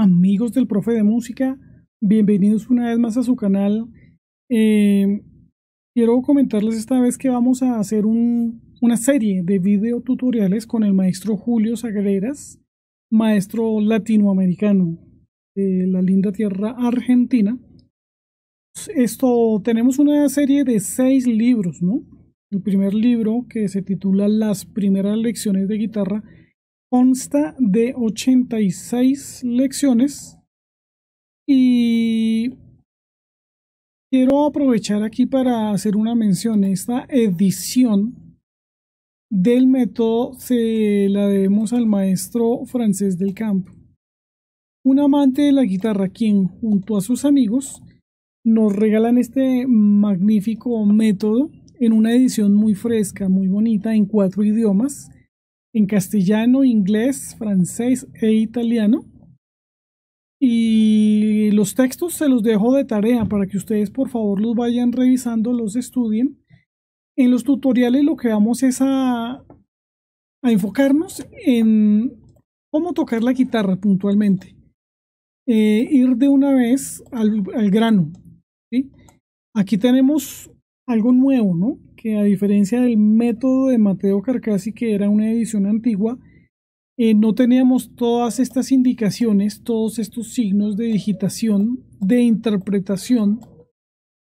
amigos del profe de música, bienvenidos una vez más a su canal. Eh, quiero comentarles esta vez que vamos a hacer una serie de video tutoriales con el maestro Julio Sagreras, maestro latinoamericano de la linda tierra argentina. Esto tenemos una serie de seis libros, ¿no? El primer libro que se titula Las primeras lecciones de guitarra consta de 86 lecciones y quiero aprovechar aquí para hacer una mención. Esta edición del método se la debemos al maestro francés del campo, un amante de la guitarra quien junto a sus amigos nos regalan este magnífico método en una edición muy fresca, muy bonita, en cuatro idiomas en castellano, inglés, francés e italiano. Y los textos se los dejo de tarea para que ustedes por favor los vayan revisando, los estudien. En los tutoriales lo que vamos es a, a enfocarnos en cómo tocar la guitarra puntualmente. Eh, ir de una vez al, grano. Aquí tenemos algo nuevo, ¿no? Que a diferencia del método de Mateo Carcasi, que era una edición antigua, eh, no teníamos todas estas indicaciones, todos estos signos de digitación, de interpretación,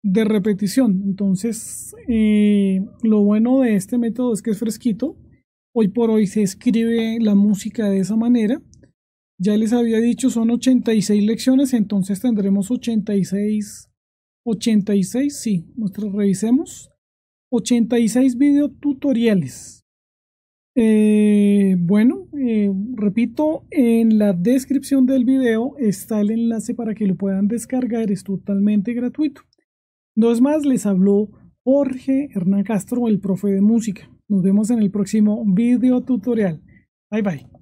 de repetición. Entonces, eh, lo bueno de este método es que es fresquito. Hoy por hoy se escribe la música de esa manera. Ya les había dicho, son 86 lecciones, entonces tendremos 86 86, sí, revisemos. 86 video tutoriales. Eh, bueno, eh, repito, en la descripción del video está el enlace para que lo puedan descargar, es totalmente gratuito. No es más, les habló Jorge Hernán Castro, el profe de música. Nos vemos en el próximo video tutorial. Bye bye.